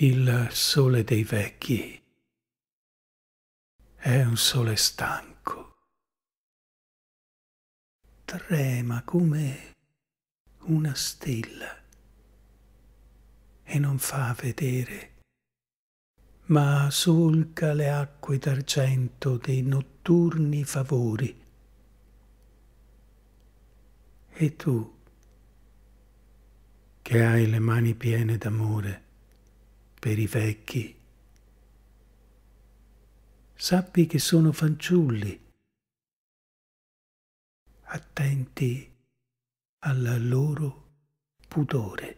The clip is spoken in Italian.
il sole dei vecchi è un sole stanco. Trema come una stella e non fa vedere, ma solca le acque d'argento dei notturni favori. E tu, che hai le mani piene d'amore, per i vecchi. Sappi che sono fanciulli, attenti al loro pudore.